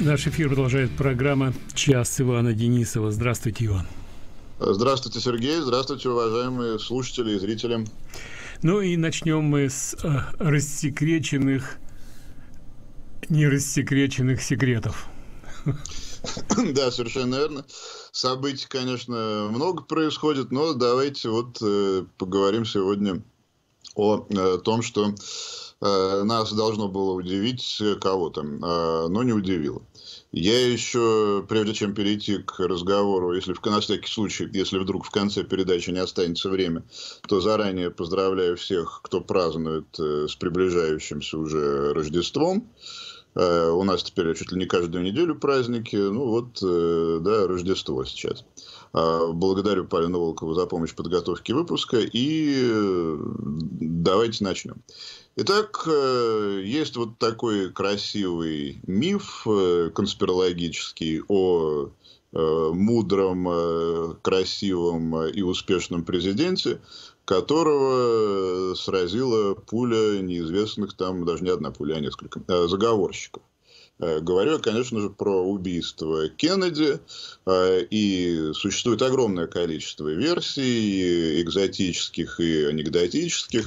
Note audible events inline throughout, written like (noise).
Наш эфир продолжает программа «Час Ивана Денисова». Здравствуйте, Иван. Здравствуйте, Сергей. Здравствуйте, уважаемые слушатели и зрители. Ну и начнем мы с э, рассекреченных, нерассекреченных секретов. (laughs) Да, совершенно верно. Событий, конечно, много происходит, но давайте вот э, поговорим сегодня о э, том, что э, нас должно было удивить кого-то, но не удивило. Я еще, прежде чем перейти к разговору, если в, на всякий случай, если вдруг в конце передачи не останется время, то заранее поздравляю всех, кто празднует э, с приближающимся уже Рождеством. Э, у нас теперь чуть ли не каждую неделю праздники. Ну вот, э, да, Рождество сейчас. А, благодарю Полину Волкову за помощь в подготовке выпуска. И давайте начнем. Итак, э, есть вот такой красивый миф э, конспирологический о э, мудром, красивом и успешном президенте, которого сразила пуля неизвестных, там даже не одна пуля, а несколько заговорщиков. Э, говорю я, конечно же, про убийство Кеннеди, э, и существует огромное количество версий, экзотических и анекдотических.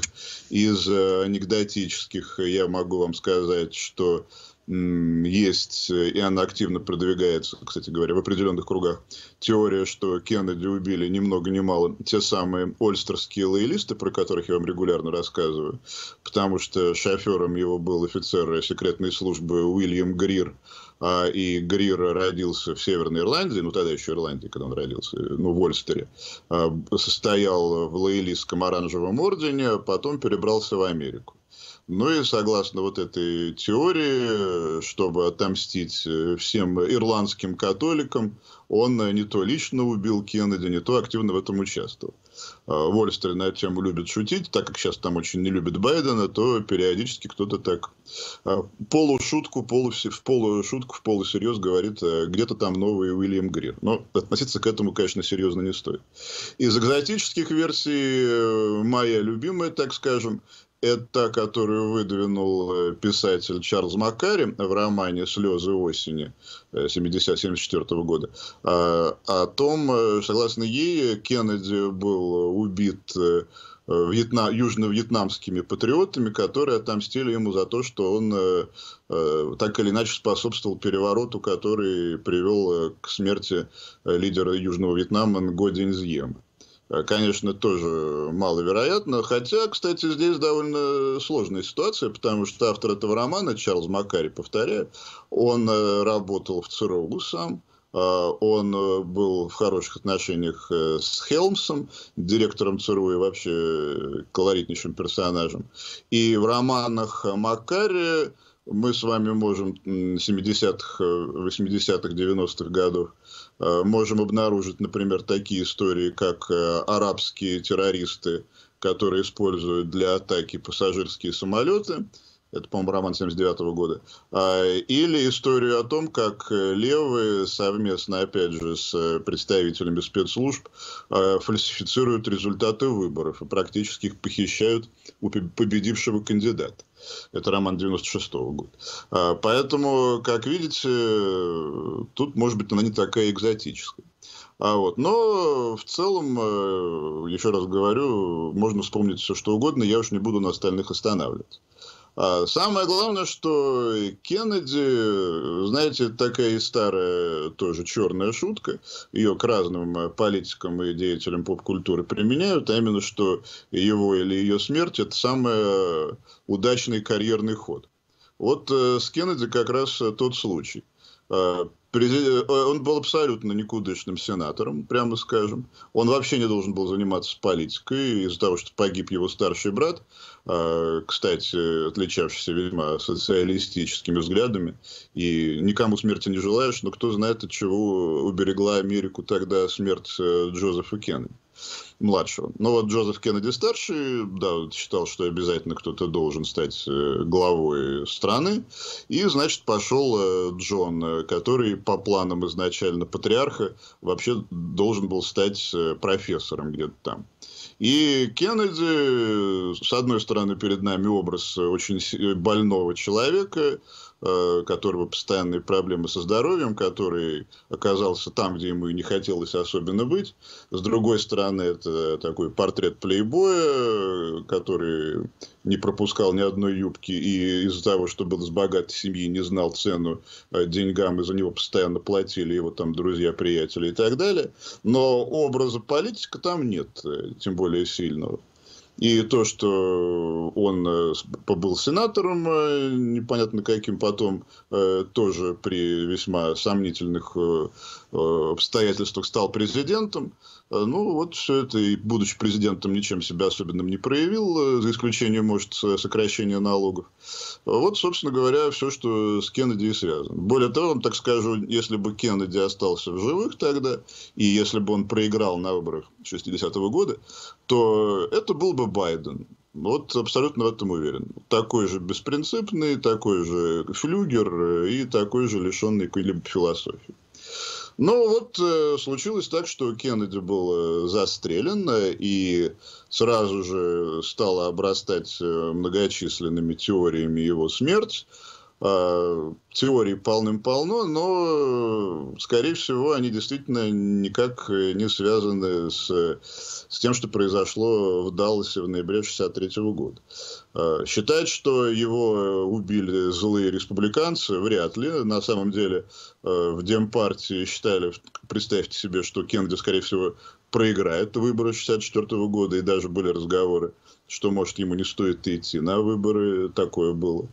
Из э, анекдотических я могу вам сказать, что есть, э, и она активно продвигается, кстати говоря, в определенных кругах, теория, что Кеннеди убили ни много ни мало те самые ольстерские лоялисты, про которых я вам регулярно рассказываю, потому что шофером его был офицер секретной службы Уильям Грир, а, и Грир родился в Северной Ирландии, ну тогда еще Ирландии, когда он родился, э, ну в Ольстере, а, состоял в лоялистском оранжевом ордене, а потом перебрался в Америку. Ну и согласно вот этой теории, чтобы отомстить э, всем ирландским католикам, он э, не то лично убил Кеннеди, не то активно в этом участвовал. Вольстер а на эту тему любит шутить, так как сейчас там очень не любит Байдена, то периодически кто-то так а, полушутку, полуси, в полушутку, в полусерьез говорит, э, где-то там новый Уильям Грир. Но относиться к этому, конечно, серьезно не стоит. Из экзотических версий моя любимая, так скажем, это та, которую выдвинул э, писатель Чарльз Макари в романе «Слезы осени» 70-74 э, года. А, о том, э, согласно ей, Кеннеди был убит Вьетна... южно-вьетнамскими патриотами, которые отомстили ему за то, что он э, так или иначе способствовал перевороту, который привел к смерти лидера Южного Вьетнама Нго Динзьема. Э, конечно, тоже маловероятно. Хотя, кстати, здесь довольно сложная ситуация, потому что автор этого романа, Чарльз Макари, повторяю, он э, работал в ЦРУ сам, э, он был в хороших отношениях с Хелмсом, директором ЦРУ и вообще колоритнейшим персонажем. И в романах Макари мы с вами можем 70-х, 80-х, 90-х годов э, можем обнаружить, например, такие истории, как э, арабские террористы, которые используют для атаки пассажирские самолеты. Это, по-моему, роман 79 -го года. А, или историю о том, как э, левые совместно, опять же, с представителями спецслужб фальсифицируют результаты выборов и практически их похищают у победившего кандидата. Это роман 96 -го года. А, поэтому, как видите, тут, может быть, она не такая экзотическая. А вот. Но в целом, э, еще раз говорю, можно вспомнить все что угодно, я уж не буду на остальных останавливать. А самое главное, что Кеннеди, знаете, такая и старая тоже черная шутка, ее к разным э, политикам и деятелям поп-культуры применяют, а именно, что его или ее смерть – это самый э, удачный карьерный ход. Вот э, с Кеннеди как раз тот случай а Э, э, он был абсолютно никудышным сенатором, прямо скажем. Он вообще не должен был заниматься политикой из-за того, что погиб его старший брат, а, кстати, отличавшийся видимо, социалистическими взглядами. И никому смерти не желаешь, но кто знает, от чего уберегла Америку тогда смерть э, Джозефа Кеннеди младшего. Но вот Джозеф Кеннеди старший, да, считал, что обязательно кто-то должен стать э, главой страны. И, значит, пошел э, Джон, э, который по планам изначально патриарха вообще должен был стать профессором где-то там. И Кеннеди, с одной стороны, перед нами образ очень больного человека, Э, которого постоянные проблемы со здоровьем, который оказался там, где ему и не хотелось особенно быть. С другой стороны, это такой портрет плейбоя, который не пропускал ни одной юбки и из-за того, что был из богатой семьи, не знал цену э, деньгам, и за него постоянно платили его там друзья, приятели и так далее. Но образа политика там нет, э, тем более сильного. И то, что он э, побыл сенатором, э, непонятно каким потом, э, тоже при весьма сомнительных обстоятельствах стал президентом. Ну, вот все это, и будучи президентом, ничем себя особенным не проявил, за исключением, может, сокращения налогов. Вот, собственно говоря, все, что с Кеннеди и связано. Более того, так скажу, если бы Кеннеди остался в живых тогда, и если бы он проиграл на выборах 60-го года, то это был бы Байден. Вот абсолютно в этом уверен. Такой же беспринципный, такой же флюгер э, и такой же лишенный какой-либо философии. Ну вот э, случилось так, что Кеннеди был э, застрелен э, и сразу же стало обрастать многочисленными теориями его смерть. Э, Теорий полным-полно, но, э, скорее всего, они действительно никак э, не связаны с, с тем, что произошло в Далласе в ноябре 1963 года. Считать, что его убили злые республиканцы, вряд ли. На самом деле в Демпартии считали, представьте себе, что Кеннеди, скорее всего, проиграет выборы 1964 года, и даже были разговоры, что, может, ему не стоит идти на выборы, такое было.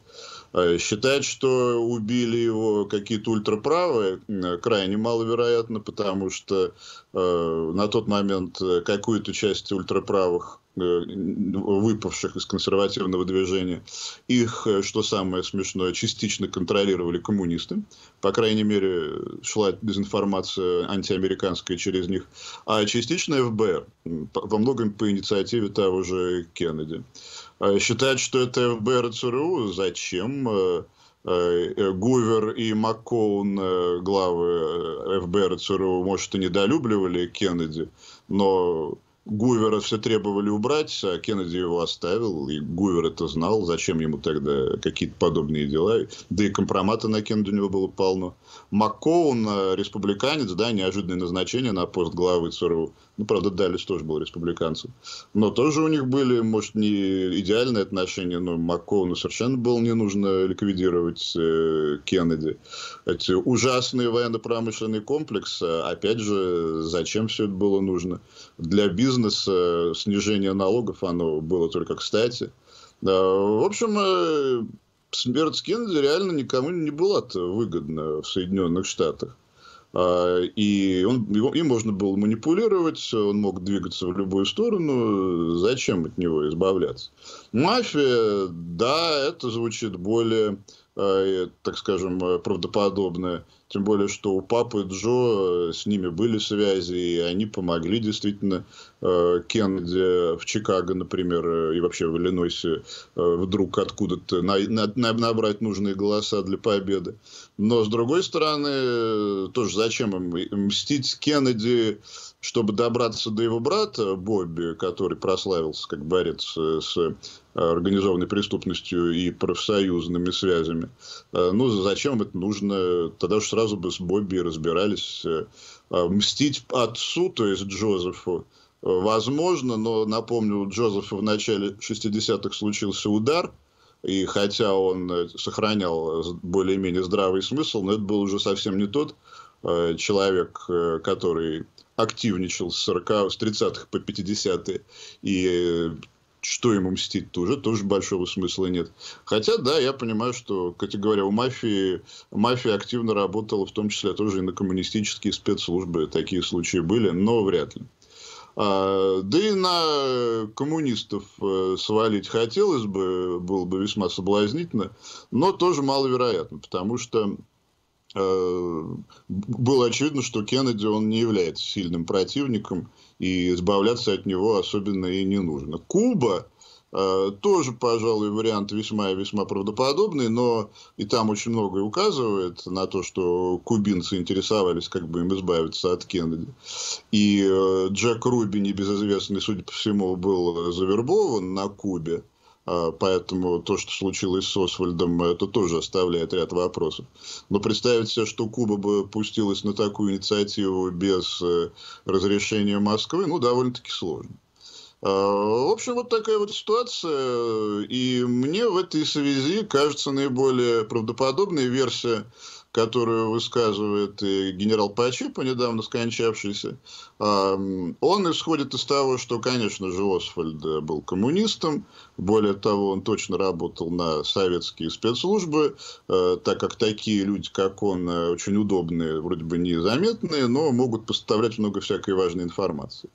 Э, Считать, что убили его какие-то ультраправые, э, крайне маловероятно, потому что э, на тот момент какую-то часть ультраправых выпавших из консервативного движения, их, что самое смешное, частично контролировали коммунисты. По крайней мере, шла дезинформация антиамериканская через них. А частично ФБР, во многом по инициативе того же Кеннеди. А, Считают, что это ФБР ЦРУ, зачем? А, а, э, Гувер и Маккоун, э, главы э, ФБР ЦРУ, может, и недолюбливали Кеннеди, но Гувера все требовали убрать, а Кеннеди его оставил, и Гувер это знал, зачем ему тогда какие-то подобные дела, да и компромата на Кеннеди у него было полно. МакКоун, э, республиканец, да, неожиданное назначение на пост главы ЦРУ, ну, правда, Далис тоже был республиканцем, но тоже у них были, может, не идеальные отношения, но МакКоуну совершенно было не нужно ликвидировать э, Кеннеди. Эти ужасные военно-промышленный комплекс, а опять же, зачем все это было нужно? для бизнеса снижение налогов, оно было только кстати. В общем, э, смерть Кеннеди реально никому не была выгодна в Соединенных Штатах. А, и он, его, им можно было манипулировать, он мог двигаться в любую сторону, зачем от него избавляться? Мафия, да, это звучит более а, так скажем, э, правдоподобное. Тем более, что у папы Джо э, с ними были связи, и они помогли действительно э, Кеннеди в Чикаго, например, и вообще в Иллинойсе вдруг откуда-то набрать нужные голоса для победы. Но, с другой стороны, тоже зачем им мстить Кеннеди, чтобы добраться до его брата Бобби, который прославился как борец с организованной преступностью и профсоюзными связями. Э, ну, зачем это нужно? Тогда уж сразу бы с Бобби разбирались. Э, а мстить отцу, то есть Джозефу, возможно, но, напомню, у Джозефа в начале 60-х случился удар, и хотя он э, сохранял более-менее здравый смысл, но это был уже совсем не тот человек, который активничал с, 40, с 30-х по 50-е и что ему мстить тоже, тоже большого смысла нет. Хотя, да, я понимаю, что, как я говоря, у мафии, мафия активно работала, в том числе тоже и на коммунистические спецслужбы. Такие случаи были, но вряд ли. А, да и на коммунистов э, свалить хотелось бы, было бы весьма соблазнительно, но тоже маловероятно, потому что э, было очевидно, что Кеннеди он не является сильным противником, и избавляться от него особенно и не нужно. Куба э, тоже, пожалуй, вариант весьма и весьма правдоподобный, но и там очень многое указывает на то, что кубинцы интересовались, как бы им избавиться от Кеннеди. И э, Джек Руби, небезызвестный, судя по всему, был завербован на Кубе. А, поэтому то, что случилось с Освальдом, это тоже оставляет ряд вопросов. Но представить себе, что Куба бы пустилась на такую инициативу без э, разрешения Москвы, ну, довольно-таки сложно. А, в общем, вот такая вот ситуация. И мне в этой связи кажется наиболее правдоподобной версия которую высказывает генерал Пачепа, недавно скончавшийся, он исходит из того, что, конечно же, Освальд э, был коммунистом, более того, он точно работал на советские спецслужбы, э, так как такие люди, как он, э, очень удобные, вроде бы незаметные, но могут поставлять много всякой важной информации.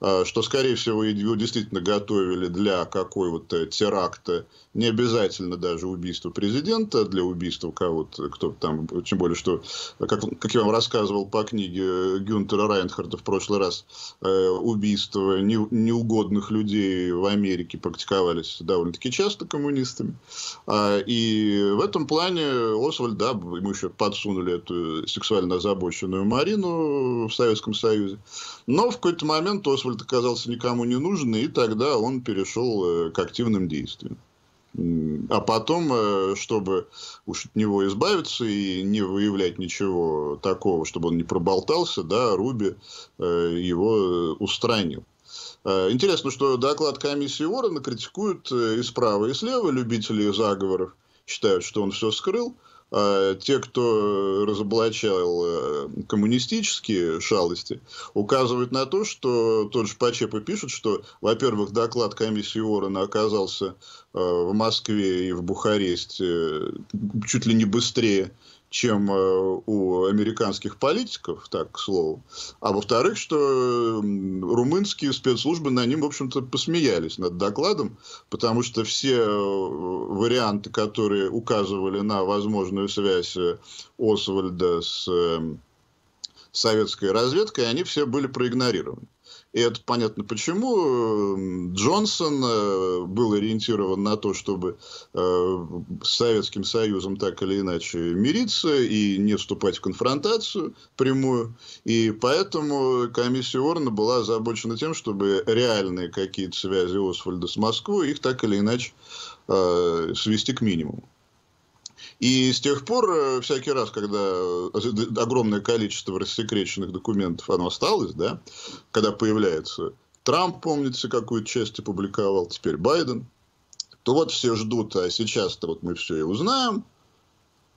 А, что, скорее всего, его действительно готовили для какого-то э, теракта, не обязательно даже убийства президента, для убийства кого-то, кто там, тем более, что, как, как я вам рассказывал по книге э, Гюнтера Райнхарда в прошлый раз, э, убийства не, неугодных людей в Америке практиковались довольно-таки часто коммунистами. А, и в этом плане Освальд, да, ему еще подсунули эту сексуально озабоченную Марину в Советском Союзе, но в какой-то момент Освальд Освальд оказался никому не нужен, и тогда он перешел э, к активным действиям. А потом, э, чтобы уж от него избавиться и не выявлять ничего такого, чтобы он не проболтался, да, Руби э, его устранил. Интересно, что доклад комиссии Уоррена критикуют и справа, и слева любители заговоров. Считают, что он все скрыл. А те, кто разоблачал э, коммунистические шалости, указывают на то, что тот же Пачепа пишет, что, во-первых, доклад комиссии Уоррена оказался э, в Москве и в Бухаресте э, чуть ли не быстрее, чем э, у американских политиков, так, к слову. А во-вторых, что румынские спецслужбы на ним, в общем-то, посмеялись над докладом, потому что все э, варианты, которые указывали на возможную связь э, Освальда с эм, советской разведкой, они все были проигнорированы. И это понятно почему. Эм, Джонсон э, был ориентирован на то, чтобы э, с Советским Союзом так или иначе мириться и не вступать в конфронтацию прямую. И поэтому комиссия Уорна была озабочена тем, чтобы реальные какие-то связи Освальда с Москвой их так или иначе э, свести к минимуму. И с тех пор, э, всякий раз, когда э, огромное количество рассекреченных документов, оно осталось, да, когда появляется Трамп, помнится, какую часть опубликовал, теперь Байден, то вот все ждут, а сейчас-то вот мы все и узнаем,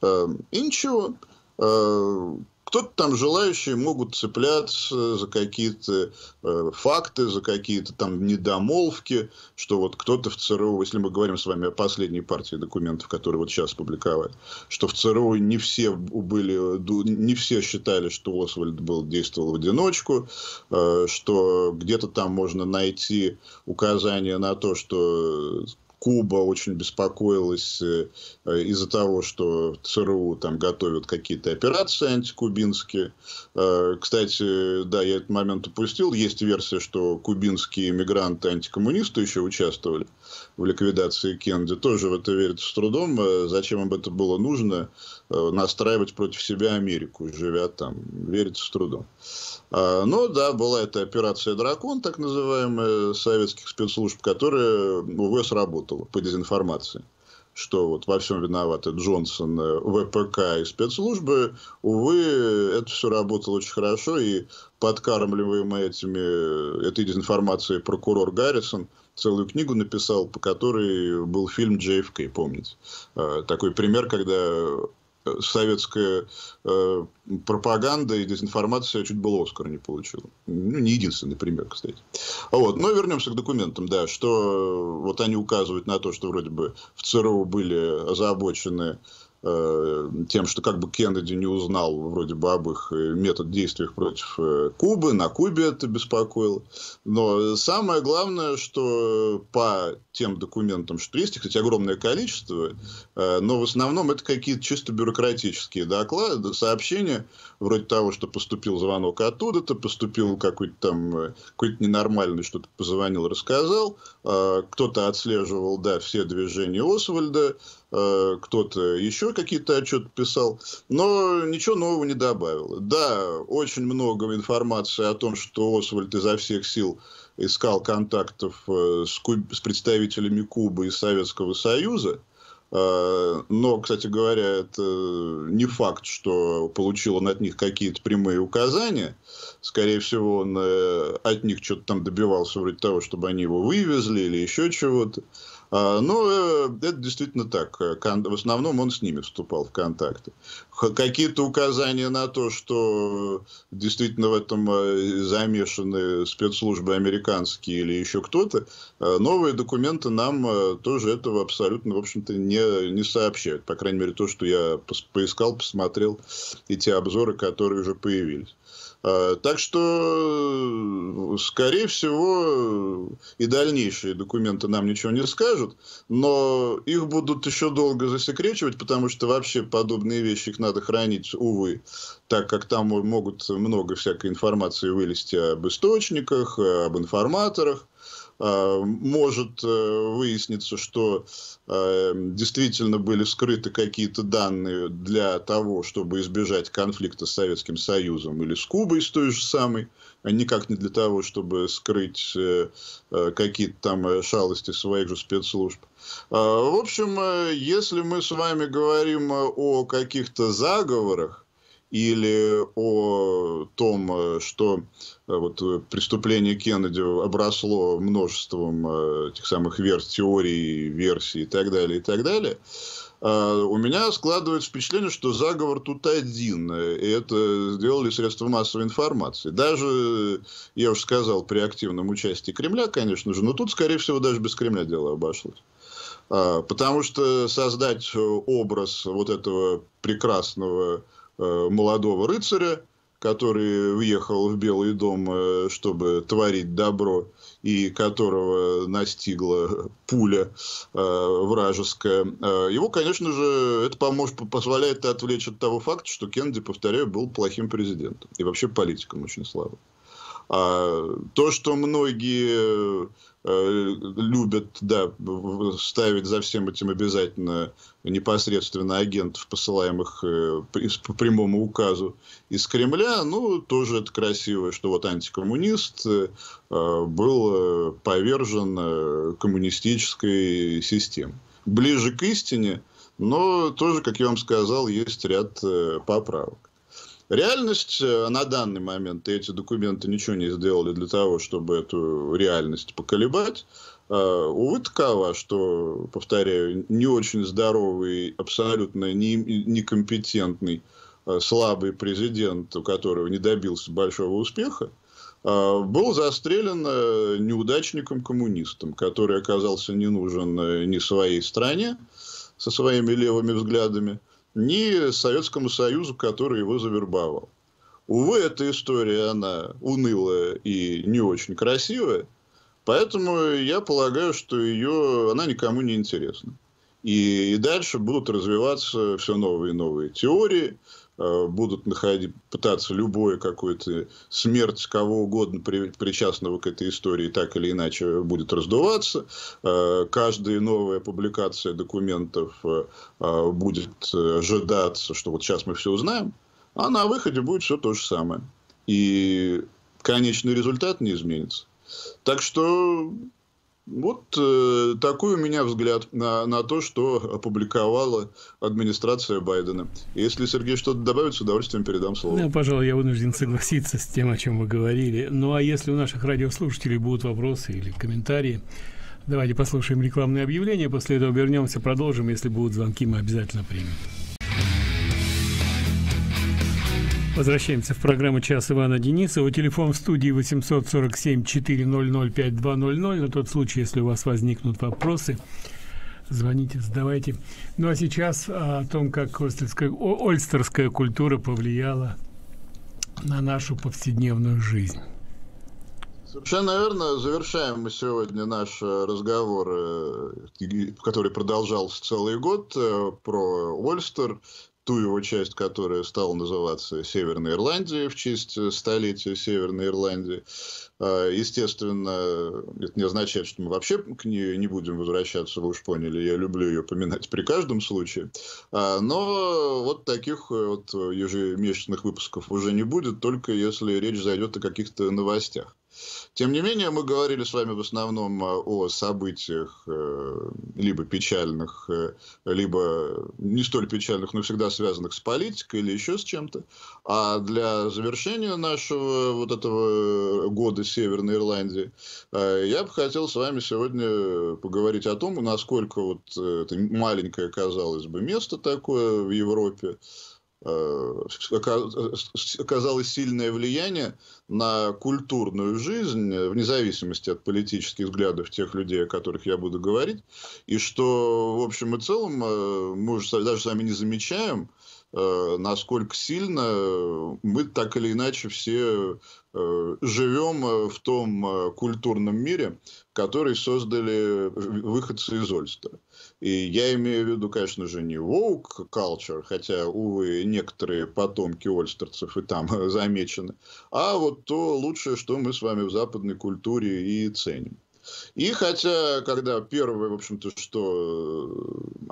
эм, и ничего э, кто-то там желающие могут цепляться за какие-то э, факты, за какие-то там недомолвки, что вот кто-то в ЦРУ, если мы говорим с вами о последней партии документов, которые вот сейчас публиковали, что в ЦРУ не все были, не все считали, что Освальд был, действовал в одиночку, э, что где-то там можно найти указание на то, что Куба очень беспокоилась э, э, из-за того, что ЦРУ там готовят какие-то операции антикубинские. Э, кстати, да, я этот момент упустил. Есть версия, что кубинские мигранты-антикоммунисты еще участвовали в ликвидации Кенди. Тоже в это верится с трудом. Зачем им это было нужно? Настраивать против себя Америку, живя там. Верится с трудом. А, Но ну да, была эта операция «Дракон», так называемая, советских спецслужб, которая, увы, ну, сработала по дезинформации что вот во всем виноваты Джонсон, э, ВПК и спецслужбы. Увы, это все работало очень хорошо, и подкармливаемый этими, этой дезинформацией прокурор Гаррисон целую книгу написал, по которой был фильм JFK, помните. А, такой пример, когда советская э, пропаганда и дезинформация чуть было Оскар не получила. Ну, не единственный пример, кстати. Вот. Но вернемся к документам, да, что э, вот они указывают на то, что вроде бы в ЦРУ были озабочены Э, тем, что как бы Кеннеди не узнал вроде бы об их э, метод действий против э, Кубы, на Кубе это беспокоило. Но самое главное, что по тем документам, что есть, кстати, огромное количество, но в основном это какие-то чисто бюрократические доклады, сообщения, вроде того, что поступил звонок оттуда-то, поступил какой-то там, какой-то ненормальный, что-то позвонил, рассказал, кто-то отслеживал, да, все движения Освальда, Э, кто-то еще какие-то отчеты писал, но ничего нового не добавил. Да, очень много информации о том, что Освальд изо всех сил искал контактов э, с, Куб... с представителями Кубы и Советского Союза, э, но, кстати говоря, это не факт, что получил он от них какие-то прямые указания. Скорее всего, он от них что-то там добивался вроде того, чтобы они его вывезли или еще чего-то. А, Но ну, э, это действительно так. Э, в основном он с ними вступал в контакты. Какие-то указания на то, что действительно в этом э, замешаны спецслужбы американские или еще кто-то, новые документы нам тоже этого абсолютно, в общем-то, не, не сообщают. По крайней мере, то, что я поискал, посмотрел, эти обзоры, которые уже появились. А, так что, скорее всего, и дальнейшие документы нам ничего не скажут, но их будут еще долго засекречивать, потому что вообще подобные вещи их надо хранить, увы, так как там могут много всякой информации вылезти об источниках, об информаторах. Э, может э, выясниться, что э, действительно были скрыты какие-то данные для того, чтобы избежать конфликта с Советским Союзом или с Кубой, с той же самой, а никак не для того, чтобы скрыть какие-то там шалости своих же спецслужб. В общем, если мы с вами говорим о каких-то заговорах, или о том, э, что э, вот, э, преступление Кеннеди обросло множеством тех самых версий, теорий, версий и так далее, и так далее, у меня складывается впечатление, что заговор тут один. И это сделали средства массовой информации. Даже, я уже сказал, при активном участии Кремля, конечно же, но тут, скорее всего, даже без Кремля дело обошлось. А, потому что создать образ вот этого прекрасного Э, молодого рыцаря, который въехал в Белый дом, э, чтобы творить добро, и которого настигла пуля э, вражеская, э, его, конечно же, это поможет, позволяет отвлечь от того факта, что Кеннеди, повторяю, был плохим президентом и вообще политиком очень слабым. А То, что многие э, любят да, ставить за всем этим обязательно непосредственно агентов, посылаемых э, по прямому указу из Кремля, ну, тоже это красиво, что вот антикоммунист э, был повержен коммунистической системе Ближе к истине, но тоже, как я вам сказал, есть ряд поправок. Реальность э, на данный момент, и эти документы ничего не сделали для того, чтобы эту реальность поколебать, э, увы, такова, что, повторяю, не очень здоровый, абсолютно некомпетентный, э, слабый президент, у которого не добился большого успеха, был застрелен неудачником-коммунистом, который оказался не нужен ни своей стране со своими левыми взглядами, ни Советскому Союзу, который его завербовал. Увы, эта история, она унылая и не очень красивая, поэтому я полагаю, что ее, она никому не интересна. И, и дальше будут развиваться все новые и новые теории, Э, будут находить, пытаться любое какую-то смерть кого угодно причастного к этой истории так или иначе будет раздуваться. Э, каждая новая публикация документов э, будет ожидаться, что вот сейчас мы все узнаем, а на выходе будет все то же самое. И конечный результат не изменится. Так что вот э, такой у меня взгляд на, на то, что опубликовала администрация Байдена. Если Сергей что-то добавит, с удовольствием передам слово. Да, ну, пожалуй, я вынужден согласиться с тем, о чем вы говорили. Ну а если у наших радиослушателей будут вопросы или комментарии, давайте послушаем рекламное объявление, после этого вернемся, продолжим. Если будут звонки, мы обязательно примем. Возвращаемся в программу «Час Ивана Денисова». Телефон в студии 847-400-5200. На тот случай, если у вас возникнут вопросы, звоните, задавайте. Ну а сейчас а, о том, как ольстерская, ольстерская культура повлияла на нашу повседневную жизнь. Совершенно верно. Завершаем мы сегодня наш э, разговор, э, который продолжался целый год, э, про Ольстер, ту его часть, которая стала называться Северной Ирландией в честь э, столетия Северной Ирландии. А, естественно, это не означает, что мы вообще к ней не будем возвращаться, вы уж поняли, я люблю ее поминать при каждом случае. А, но вот таких э, вот э, ежемесячных выпусков уже не будет, только если речь зайдет о каких-то новостях. Тем не менее, мы говорили с вами в основном а, о событиях э, либо печальных, э, либо не столь печальных, но всегда связанных с политикой или еще с чем-то. А для завершения нашего вот этого года Северной Ирландии э, я бы хотел с вами сегодня поговорить о том, насколько вот это маленькое, казалось бы, место такое в Европе, Э, э, оказало сильное влияние на культурную жизнь, э, вне зависимости от политических взглядов тех людей, о которых я буду говорить, и что, в общем и целом, мы уже даже сами не замечаем, Э, насколько сильно э, мы так или иначе все э, живем в том культурном мире, который создали выходцы из Ольстера. И я имею в виду, конечно же, не woke culture, хотя, увы, некоторые потомки ольстерцев и там замечены, а вот то лучшее, что мы с вами в западной культуре и ценим. И хотя, когда первое, в общем-то, что, э,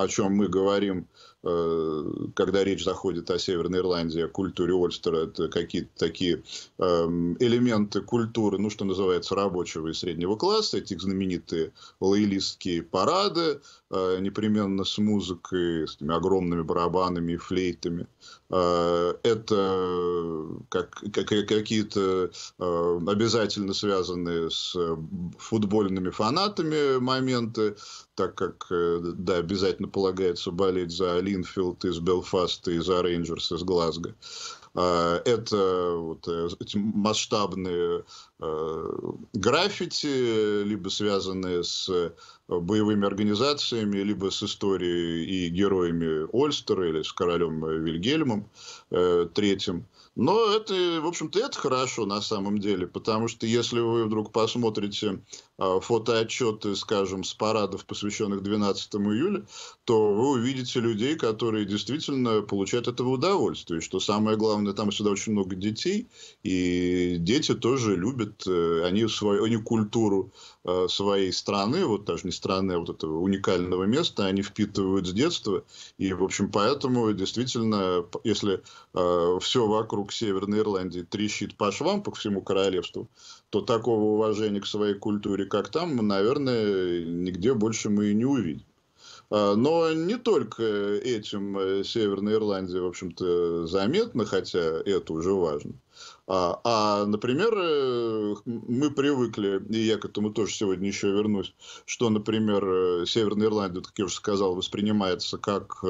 о чем мы говорим, э, когда речь заходит о Северной Ирландии, о культуре Ольстера, это какие-то такие эм, элементы культуры, ну, что называется, рабочего и среднего класса, эти знаменитые лоялистские парады, э, непременно с музыкой, с этими огромными барабанами и флейтами, Э, это как, как, какие-то э, обязательно связанные с э, футбольными фанатами моменты, так как, да, обязательно полагается болеть за Линфилд из Белфаста и за Рейнджерс из Глазго. Э, это вот э, эти масштабные э, граффити, либо связанные с боевыми организациями, либо с историей и героями Ольстера или с королем Вильгельмом третьим. Но это, в общем-то, это хорошо на самом деле, потому что если вы вдруг посмотрите а, фотоотчеты, скажем, с парадов, посвященных 12 июля, то вы увидите людей, которые действительно получают этого удовольствие. Что самое главное, там всегда очень много детей, и дети тоже любят, э, они, свою, они культуру э, своей страны, вот даже не страны, а вот этого уникального места, они впитывают с детства. И, в общем, поэтому действительно, если э, все вокруг Северной Ирландии трещит по швам по всему королевству, то такого уважения к своей культуре, такие, как там, наверное, нигде больше мы и не увидим. А, но не только этим э, Северная Ирландия, в общем-то, заметна, хотя это уже важно. А, а, например, э, мы привыкли, и я к этому тоже сегодня еще вернусь, что, например, э, Северная Ирландия, как я уже сказал, воспринимается как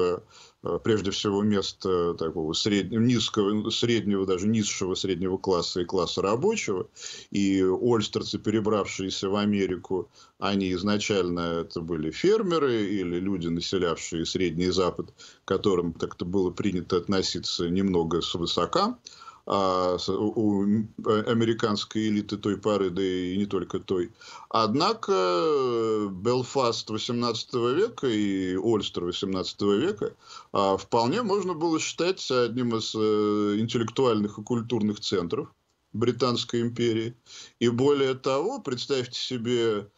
Э, прежде всего место такого среднего, низкого, ну, среднего, даже низшего среднего класса и класса рабочего. И ольстерцы, перебравшиеся в Америку, они изначально это были фермеры или люди, населявшие Средний Запад, к которым так-то было принято относиться немного свысока. высока а, у э, американской элиты той пары да и не только той. Однако э, Белфаст 18 века и Ольстер 18 века а, вполне можно было считать одним из а, интеллектуальных и культурных центров Британской империи. И более того, представьте себе,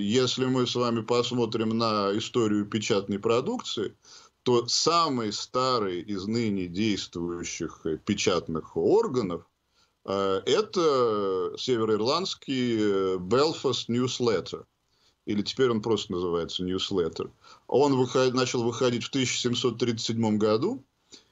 если мы с вами посмотрим на историю печатной продукции, что самый старый из ныне действующих э, печатных органов э, это североирландский э, Belfast Newsletter. Или теперь он просто называется Newsletter. Он выход, начал выходить в 1737 году.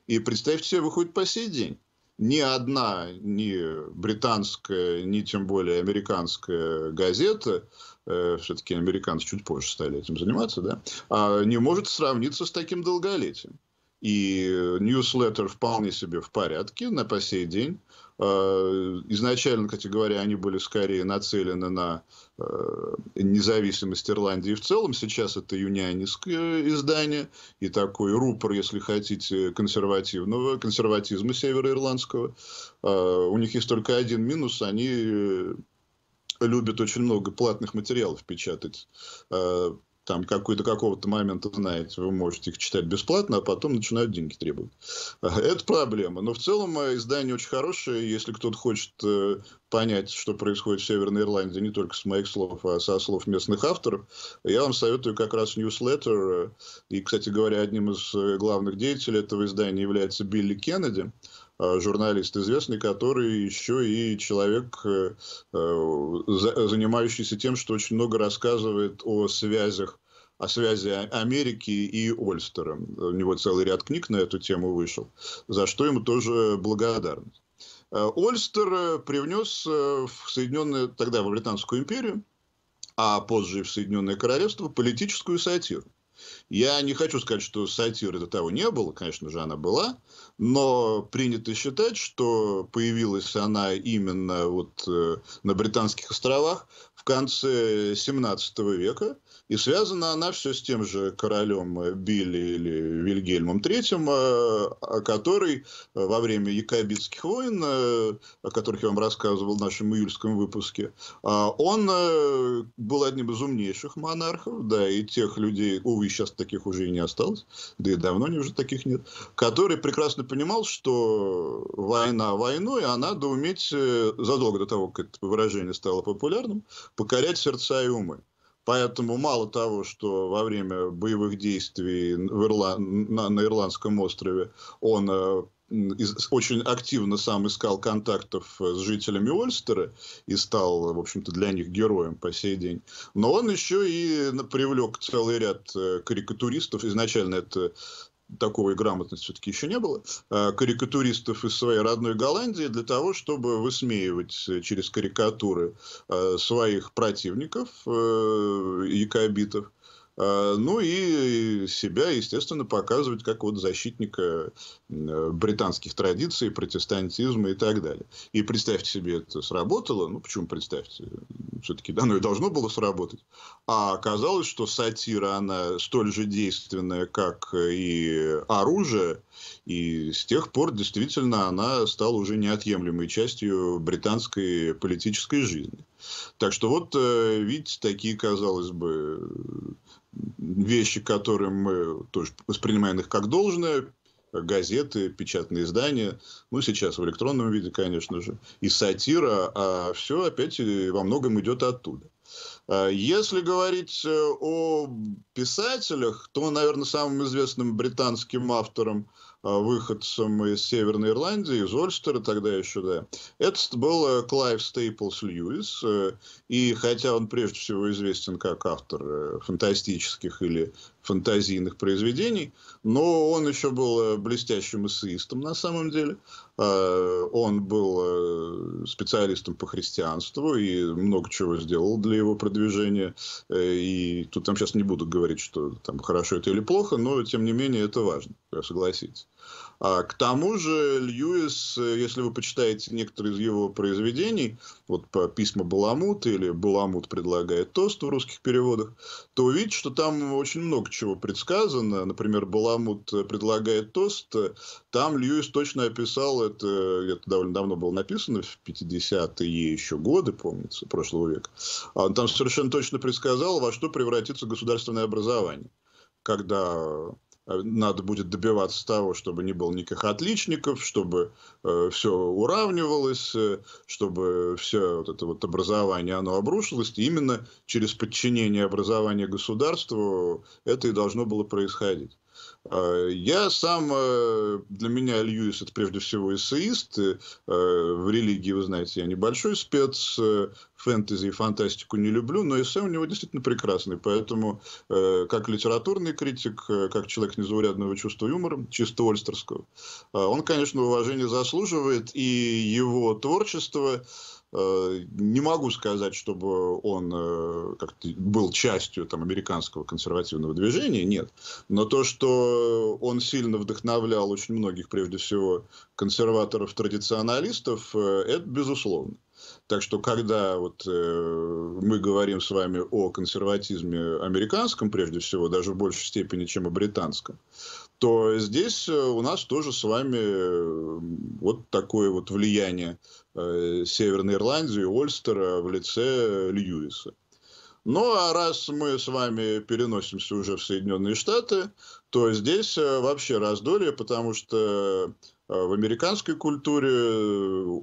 И представьте себе, выходит по сей день. Ни одна, ни британская, ни тем более американская газета Э, все-таки американцы чуть позже стали этим заниматься, да, а не может сравниться с таким долголетием. И ньюслеттер вполне себе в порядке на по сей день. А, изначально, кстати говоря, они были скорее нацелены на э, независимость Ирландии в целом. Сейчас это юнионистское издание и такой рупор, если хотите, консервативного, консерватизма североирландского. А, у них есть только один минус. Они э, любит очень много платных материалов печатать. Э, там какой-то какого-то момента, знаете, вы можете их читать бесплатно, а потом начинают деньги требовать. Э, это проблема. Но в целом э, издание очень хорошее. Если кто-то хочет понять, что происходит в Северной Ирландии, не только с моих слов, а со слов местных авторов, я вам советую как раз newsletter. И, кстати говоря, одним из главных деятелей этого издания является Билли Кеннеди. Э, журналист известный, который еще и человек, э, э, занимающийся тем, что очень много рассказывает о связях о связи а, Америки и Ольстера. У него целый ряд книг на эту тему вышел, за что ему тоже благодарность. Ольстер привнес в Соединенные, тогда в Британскую империю, а позже и в Соединенное Королевство политическую сатиру. Я не хочу сказать, что сатиры до того не было, конечно же, она была, но принято считать, что появилась она именно вот э, на Британских островах в конце 17 века, и связана она все с тем же королем э, Билли или Вильгельмом III, э, который во время якобитских войн, о которых я вам рассказывал в нашем июльском выпуске, он был одним из умнейших монархов, да, и тех людей, увы, и сейчас таких уже и не осталось, да и давно уже таких нет, который прекрасно понимал, что война войной, а надо уметь э, задолго до того, как это выражение стало популярным, покорять сердца и умы. Поэтому мало того, что во время боевых действий в Ирла... на, на Ирландском острове он э, очень активно сам искал контактов э, с жителями Ольстера и стал, в общем-то, для них героем по сей день. Но он еще и привлек целый ряд э, карикатуристов. Изначально это такого и грамотности все-таки еще не было, э, карикатуристов из своей родной Голландии для того, чтобы высмеивать через карикатуры своих противников, якобитов, Э, ну и себя, естественно, показывать как вот защитника э, британских традиций, протестантизма и так далее. И представьте себе, это сработало. Ну, почему представьте? Все-таки да, оно и должно было сработать. А оказалось, что сатира, она столь же действенная, как и оружие. И с тех пор действительно она стала уже неотъемлемой частью британской политической жизни. Так что вот, э, видите, такие, казалось бы, вещи, которые мы тоже воспринимаем их как должное, газеты, печатные издания, ну, сейчас в электронном виде, конечно же, и сатира, а все опять э, во многом идет оттуда. А если говорить э, о писателях, то, наверное, самым известным британским автором – а, выходцем из Северной Ирландии, из Ольстера тогда еще, да. Это был э, Клайв Стейплс Льюис, э, и хотя он прежде всего известен как автор э, фантастических или фантазийных произведений, но он еще был блестящим эссеистом на самом деле. Э, он был э, специалистом по христианству и много чего сделал для его продвижения. Э, и тут там сейчас не буду говорить, что там хорошо это или плохо, но тем не менее это важно, согласитесь. А к тому же Льюис, если вы почитаете некоторые из его произведений, вот по письма Баламут или Баламут предлагает тост в русских переводах, то увидите, что там очень много чего предсказано. Например, Баламут предлагает тост, там Льюис точно описал, это, это довольно давно было написано, в 50-е еще годы, помнится, прошлого века. А он там совершенно точно предсказал, во что превратится государственное образование, когда э, надо будет добиваться того, чтобы не было никаких отличников, чтобы э, все уравнивалось, э, чтобы все вот это вот образование, оно обрушилось. И именно через подчинение образования государству это и должно было происходить. Э, я сам, э, для меня Льюис это прежде всего эссеист. Э, в религии, вы знаете, я небольшой спец, фэнтези и фантастику не люблю, но эссе у него действительно прекрасный. Поэтому как литературный критик, как человек незаурядного чувства юмора, чисто ольстерского, он, конечно, уважения заслуживает, и его творчество Э, не могу сказать, чтобы он э, как-то был частью там, американского консервативного движения, нет. Но то, что он сильно вдохновлял очень многих, прежде всего, консерваторов-традиционалистов, э, это безусловно. Так что, когда вот, э, мы говорим с вами о консерватизме американском, прежде всего, даже в большей степени, чем о британском, то здесь э, у нас тоже с вами э, вот такое вот влияние э, Северной Ирландии, Ольстера в лице Льюиса. Ну, а раз мы с вами переносимся уже в Соединенные Штаты, то здесь вообще раздолье, потому что в американской культуре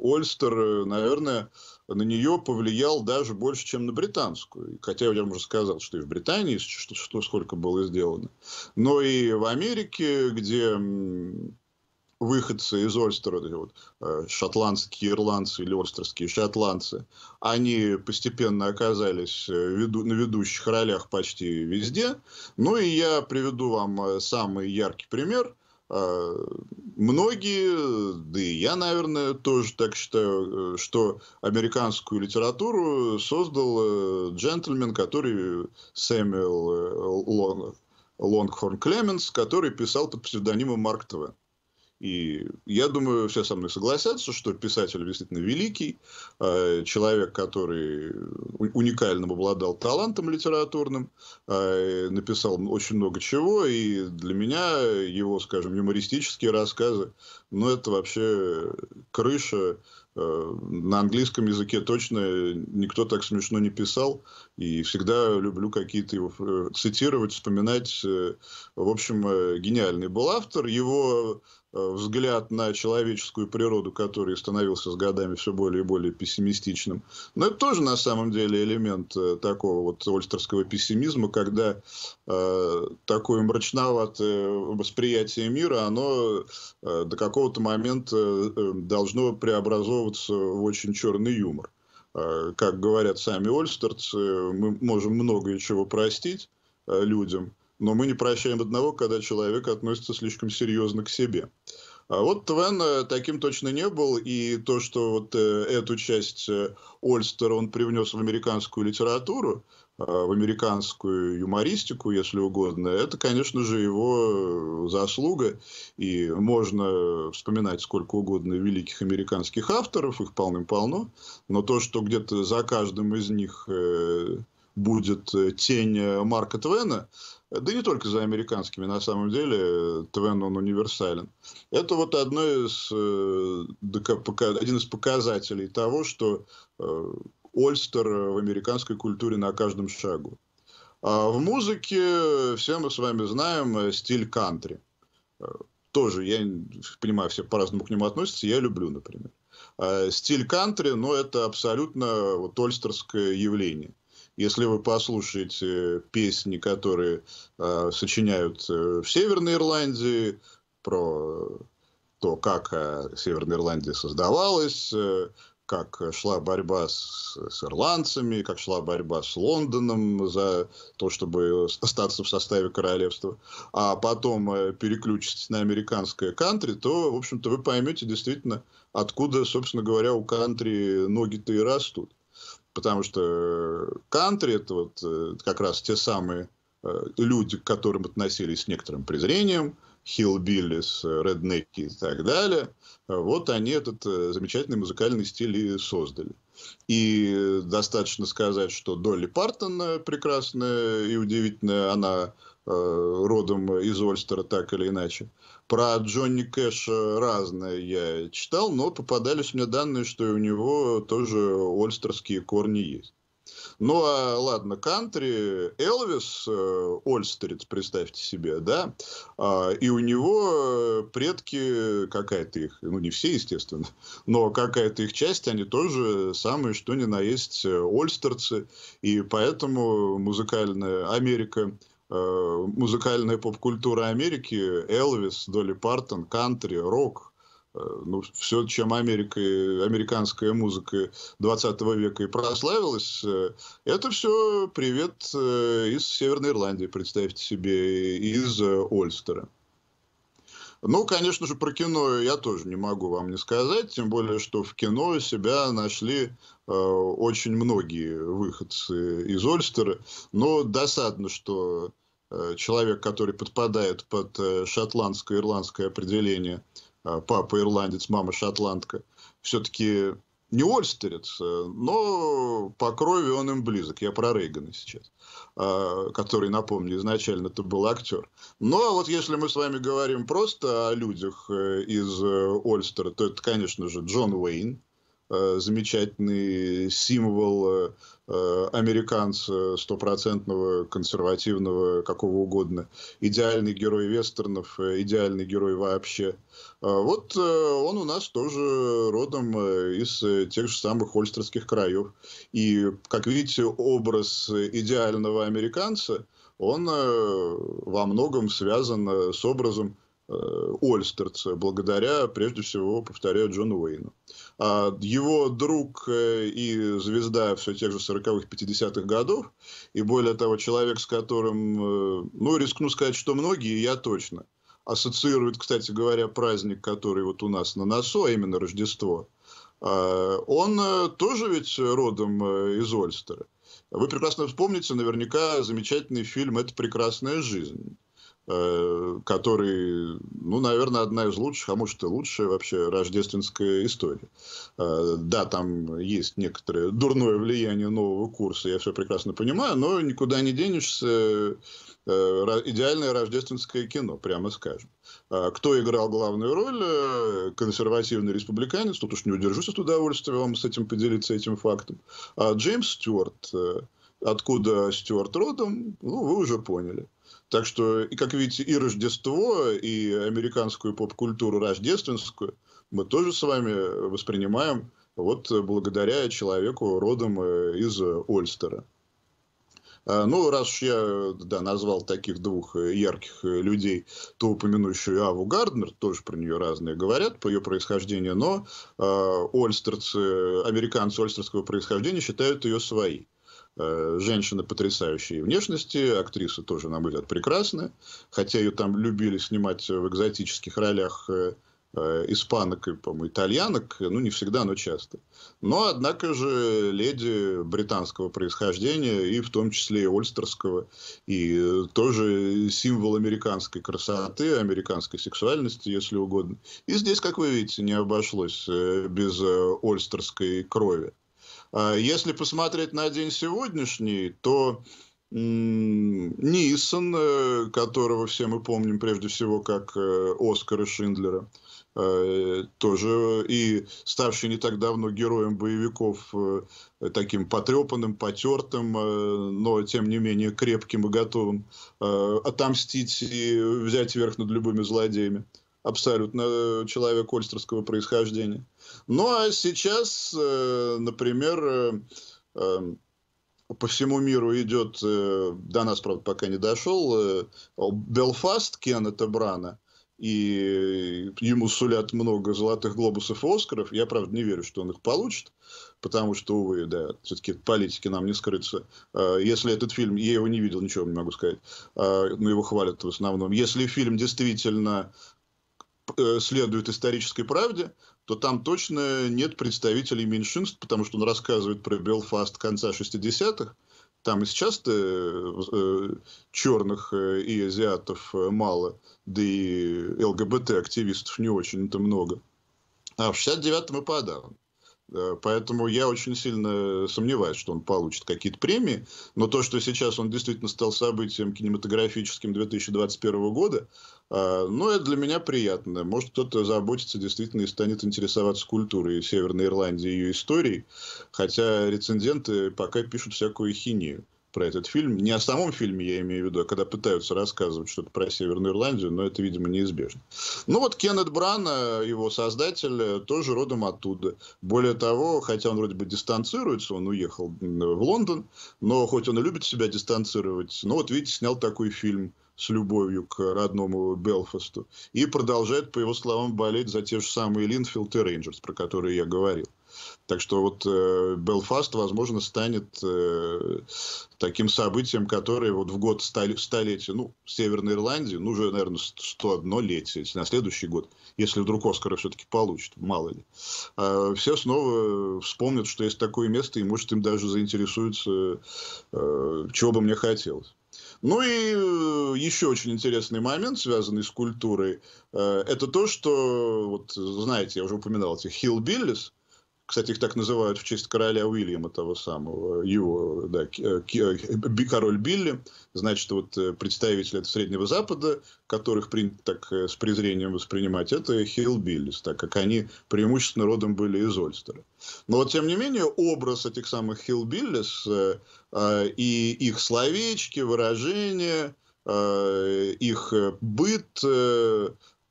Ольстер, наверное, на нее повлиял даже больше, чем на британскую. Хотя я уже сказал, что и в Британии что, что сколько было сделано. Но и в Америке, где выходцы из Ольстера, вот, э, шотландские ирландцы или ольстерские шотландцы, они постепенно оказались э, веду, на ведущих ролях почти везде. Ну и я приведу вам э, самый яркий пример – а, многие, да и я, наверное, тоже так считаю, э, что американскую литературу создал э, джентльмен, который Сэмюэл э, Лонгхорн Клеменс, который писал под псевдонимом Марк Твен. И я думаю, все со мной согласятся, что писатель действительно великий, э, человек, который уникальным обладал талантом литературным, э, написал очень много чего, и для меня его, скажем, юмористические рассказы, ну, это вообще крыша, э, на английском языке точно никто так смешно не писал. И всегда люблю какие-то его цитировать, вспоминать. В общем, гениальный был автор. Его Э, взгляд на человеческую природу, который становился с годами все более и более пессимистичным. Но это тоже на самом деле элемент э, такого вот ольстерского пессимизма, когда э, такое мрачноватое восприятие мира, оно э, до какого-то момента э, э должно преобразовываться в очень черный юмор. Э, как говорят сами ольстерцы, мы можем многое чего простить э, людям – но мы не прощаем одного, когда человек относится слишком серьезно к себе. А вот Твен э, таким точно не был, и то, что вот э, эту часть э, Ольстера он привнес в американскую литературу, в американскую юмористику, если угодно, это, конечно же, его заслуга. И можно вспоминать сколько угодно великих американских авторов, их полным-полно, но то, что где-то за каждым из них будет тень Марка Твена, да не только за американскими, на самом деле, Твен, он универсален. Это вот одно из, э, один из показателей того, что э, Ольстер в американской культуре на каждом шагу. А в музыке, все мы с вами знаем, э, стиль кантри. Тоже, я понимаю, все по-разному к нему относятся, я люблю, например. стиль кантри, но это абсолютно вот, ольстерское явление если вы послушаете песни, которые а, э, сочиняют в Северной Ирландии, про то, как э, Северная Ирландия создавалась, э, как шла борьба с, с ирландцами, как шла борьба с Лондоном за то, чтобы остаться в составе королевства, а потом э, переключитесь на американское кантри, то, в общем-то, вы поймете действительно, откуда, собственно говоря, у кантри ноги-то и растут. Потому что э, кантри – это вот э, как раз те самые э, люди, к которым относились с некоторым презрением, хиллбиллис, реднеки и так далее. Вот они этот замечательный музыкальный стиль и создали. И достаточно сказать, что Долли Партон прекрасная и удивительная, она родом из Ольстера так или иначе. Про Джонни Кэша разное я читал, но попадались мне данные, что и у него тоже ольстерские корни есть. Ну, а ладно, кантри, Элвис, э, Ольстерец, представьте себе, да, а, и у него э, предки, какая-то их, ну, не все, естественно, (laughs) но какая-то их часть, они тоже самые, что ни на есть, э, ольстерцы, и поэтому музыкальная Америка Э, музыкальная поп-культура Америки, Элвис, Долли Партон, кантри, рок, э, ну, все, чем Америка, американская музыка 20 века и прославилась, э, это все привет из Северной Ирландии, представьте себе, из Ольстера. Ну, конечно же, про кино я тоже не могу вам не сказать, тем более, что в кино себя нашли э, очень многие выходцы из Ольстера. Но досадно, что Э, человек, который подпадает под э, шотландское ирландское определение, э, папа ирландец, мама шотландка, все-таки не ольстерец, но по крови он им близок. Я про Рейгана сейчас, который, напомню, изначально это был актер. Ну а вот если мы с вами говорим просто о людях из Ольстера, то это, конечно же, Джон Уэйн, Э, замечательный символ э, американца стопроцентного, консервативного, какого угодно. Идеальный герой вестернов, э, идеальный герой вообще. А вот он у нас тоже родом из тех же самых Ольстерских краев. И, как видите, образ идеального американца, он во многом связан с образом Э, Ольстерца, благодаря, прежде всего, повторяю, Джону Уэйну. А его друг э, и звезда все тех же 40-х, 50-х годов, и более того, человек, с которым, э, ну, рискну сказать, что многие, я точно, ассоциируют, кстати говоря, праздник, который вот у нас на носу, а именно Рождество, он тоже ведь родом из Ольстера. Вы прекрасно вспомните наверняка замечательный фильм «Это прекрасная жизнь», Э, который, ну, наверное, одна из лучших, а может и лучшая вообще рождественская история. Э, да, там есть некоторое дурное влияние нового курса, я все прекрасно понимаю, но никуда не денешься. Э, идеальное рождественское кино, прямо скажем. А кто играл главную роль? Консервативный республиканец, тут уж не удержусь от удовольствия вам с этим поделиться, этим фактом. А Джеймс Стюарт. Откуда Стюарт родом, ну, вы уже поняли. Так что, и как видите, и Рождество, и американскую поп-культуру рождественскую мы тоже с вами воспринимаем вот благодаря человеку родом э, из Ольстера. А, ну, раз уж я да, назвал таких двух э, ярких э, людей, то упомяну еще и Аву Гарднер, тоже про нее разные говорят, по ее происхождению, но э, ольстерцы, американцы ольстерского происхождения считают ее своей. Э, женщина потрясающей внешности, актриса тоже, на мой взгляд, прекрасная, хотя ее там любили снимать в экзотических ролях э, э, испанок и, по-моему, итальянок, ну, не всегда, но часто. Но, однако же, леди британского происхождения, и в том числе и ольстерского, и тоже символ американской красоты, американской сексуальности, если угодно. И здесь, как вы видите, не обошлось без ольстерской крови. А если посмотреть на день сегодняшний, то Нисон, э, которого все мы помним прежде всего как э, Оскара Шиндлера, э, тоже и ставший не так давно героем боевиков, таким потрепанным, потертым, но тем не менее крепким и готовым отомстить и взять верх над любыми злодеями – абсолютно э, человек ольстерского происхождения. Ну а сейчас, э, например, э, эм, по всему миру идет, до нас, правда, пока не дошел, Белфаст Кеннета Брана, и ему сулят много золотых глобусов и Оскаров. Я, правда, не верю, что он их получит, потому что, увы, да, все-таки политики нам не скрыться. Если этот фильм, я его не видел, ничего не могу сказать, но ну, его хвалят в основном. Если фильм действительно Э, следует исторической правде, то там точно нет представителей меньшинств, потому что он рассказывает про Белфаст конца 60-х. Там и сейчас э, э, черных э, и азиатов мало, да и ЛГБТ-активистов не очень-то много. А в 69-м и подавно. Поэтому я очень сильно сомневаюсь, что он получит какие-то премии. Но то, что сейчас он действительно стал событием кинематографическим 2021 года, а, но ну, это для меня приятно. Может, кто-то заботится действительно и станет интересоваться культурой Северной Ирландии и ее историей. Хотя рецензенты пока пишут всякую хинию про этот фильм. Не о самом фильме я имею в виду, а когда пытаются рассказывать что-то про Северную Ирландию, но это, видимо, неизбежно. Ну вот Кеннет Брана, э, его создатель, э, тоже родом оттуда. Более того, хотя он вроде бы дистанцируется, он уехал в Лондон, но хоть он и любит себя дистанцировать, но вот, видите, снял такой фильм с любовью к родному Белфасту, и продолжает, по его словам, болеть за те же самые Линфилд и Рейнджерс, про которые я говорил. Так что вот э, Белфаст, возможно, станет э, таким событием, которое вот в год столетия, ну, Северной Ирландии, ну, уже, наверное, 101-летие, если на следующий год, если вдруг Оскара все-таки получит, мало ли. Э, все снова вспомнят, что есть такое место, и, может, им даже заинтересуются, э, чего бы мне хотелось. Ну и э, еще очень интересный момент, связанный с культурой, э, это то, что, вот знаете, я уже упоминал этих хилбиллис, кстати, их так называют в честь короля Уильяма того самого, его, да, э, э, король Билли. Значит, вот э, представители этого Среднего Запада, которых так с презрением воспринимать, это Хилбиллис, так как они преимущественно родом были из Ольстера. Но вот, тем не менее, образ этих самых Хилбиллис и их словечки, выражения, их быт,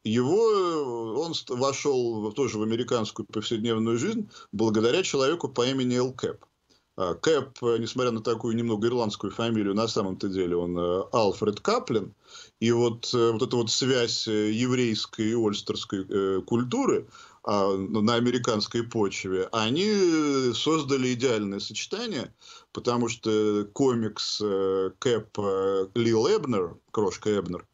его э, он вошел тоже в американскую повседневную жизнь благодаря человеку по имени Эл Кэп. А, Кэп, э, несмотря на такую немного ирландскую фамилию, на самом-то деле он э, Алфред Каплин. И вот, вот эта вот связь еврейской и ольстерской культуры а, на американской почве, они создали идеальное сочетание, потому что комикс Кэп Лил Эбнер, крошка Эбнер,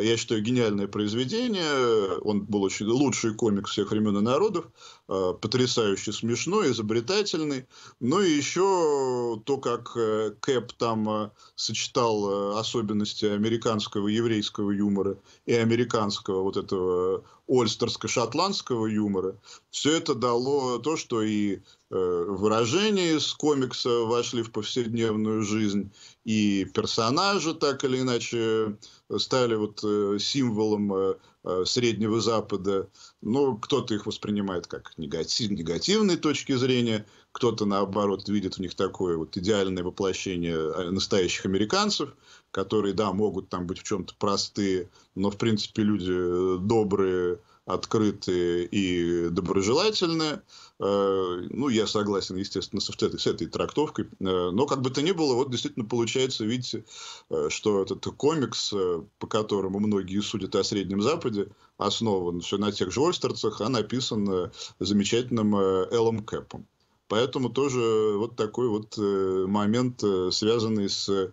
я считаю, гениальное произведение. Он был очень лучший комик всех времен и народов. Э, потрясающе смешной, изобретательный. Ну и еще то, как э, Кэп там э, сочетал особенности американского еврейского юмора и американского вот этого ольстерско-шотландского юмора, все это дало то, что и выражения из комикса вошли в повседневную жизнь, и персонажи так или иначе стали вот символом Э, Среднего Запада. Но кто-то их воспринимает как негатив, негативные точки зрения, кто-то, наоборот, видит в них такое вот идеальное воплощение э, настоящих американцев, которые, да, могут там быть в чем-то простые, но, в принципе, люди э, добрые, открытые и доброжелательные. Э, ну, я согласен, естественно, с этой, с этой трактовкой. Э, но как бы то ни было, вот действительно получается, видите, э, что этот комикс, по которому многие судят о Среднем Западе, основан все на тех же Ольстерцах, а написан замечательным Эллом Кэпом. Поэтому тоже вот такой вот э, момент, э, связанный с э,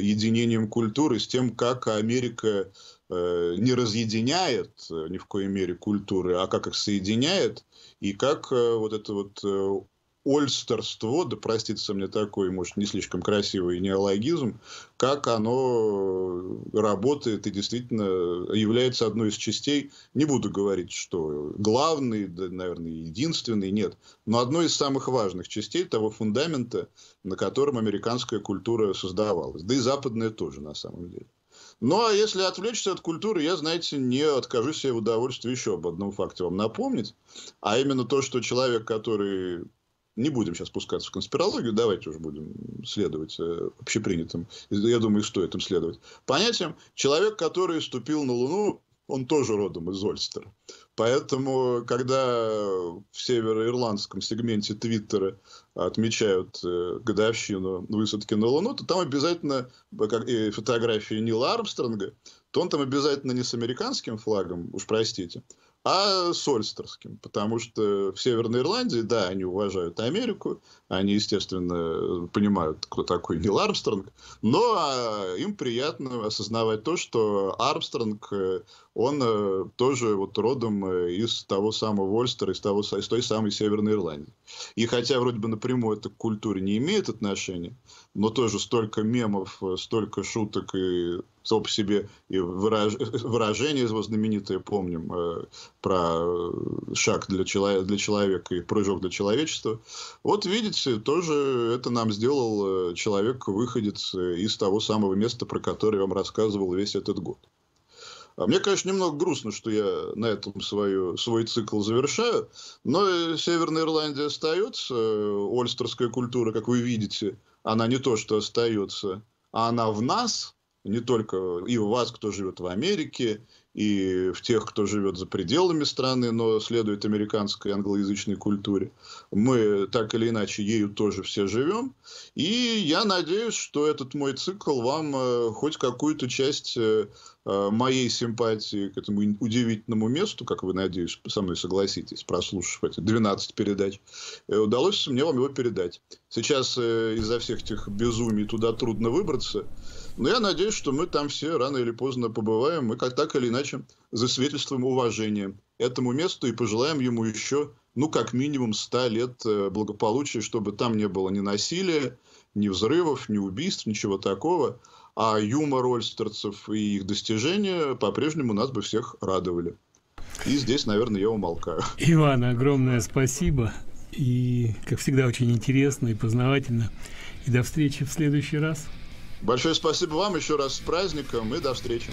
единением культуры, с тем, как Америка не разъединяет ни в коей мере культуры, а как их соединяет, и как вот эта вот ольстерство, да простится мне такое, может, не слишком красивый неологизм, как оно работает и действительно является одной из частей, не буду говорить, что главный, да, наверное, единственный, нет, но одной из самых важных частей того фундамента, на котором американская культура создавалась, да и западная тоже на самом деле. Ну, а если отвлечься от культуры, я, знаете, не откажу себе в удовольствии еще об одном факте вам напомнить, а именно то, что человек, который не будем сейчас пускаться в конспирологию, давайте уже будем следовать э, общепринятым, я думаю, стоит им следовать, Понятием человек, который ступил на Луну, он тоже родом из Ольстера. Поэтому, когда в североирландском сегменте Твиттера отмечают э, годовщину высадки на Луну, то там обязательно э, как и фотографии Нила Армстронга, то он там обязательно не с американским флагом, уж простите, а сольстерским, потому что в Северной Ирландии, да, они уважают Америку, они, естественно, понимают, кто такой Нил Армстронг, но а, им приятно осознавать то, что Армстронг э, он э, тоже вот родом э, из того самого Ольстера, из, того, из той самой Северной Ирландии. И хотя вроде бы напрямую это к культуре не имеет отношения, но тоже столько мемов, э, столько шуток и само по себе и выраж... (laughs) выражение его знаменитое, помним, э, про э, шаг для, чело... для человека и прыжок для человечества. Вот видите, тоже это нам сделал человек-выходец из того самого места, про которое я вам рассказывал весь этот год. А мне, конечно, немного грустно, что я на этом свою, свой цикл завершаю, но э, Северная Ирландия остается, э, ольстерская культура, как вы видите, она не то, что остается, а она в нас, не только и у вас, кто живет в Америке, и в тех, кто живет за пределами страны, но следует американской англоязычной культуре. Мы так или иначе ею тоже все живем. И я надеюсь, что этот мой цикл вам э, хоть какую-то часть э, э, моей симпатии к этому удивительному месту, как вы, надеюсь, со мной согласитесь, прослушав эти 12 передач, удалось мне вам его передать. Сейчас из-за всех этих безумий туда трудно выбраться. Но ну, я надеюсь, что мы там все рано или поздно побываем мы как так или иначе засвидетельствуем уважение этому месту и пожелаем ему еще, ну, как минимум 100 лет э, благополучия, чтобы там не было ни насилия, ни взрывов, ни убийств, ничего такого. А юмор ольстерцев и их достижения по-прежнему нас бы всех радовали. И здесь, наверное, я умолкаю. Иван, огромное спасибо. И, как всегда, очень интересно и познавательно. И до встречи в следующий раз. Большое спасибо вам еще раз с праздником и до встречи.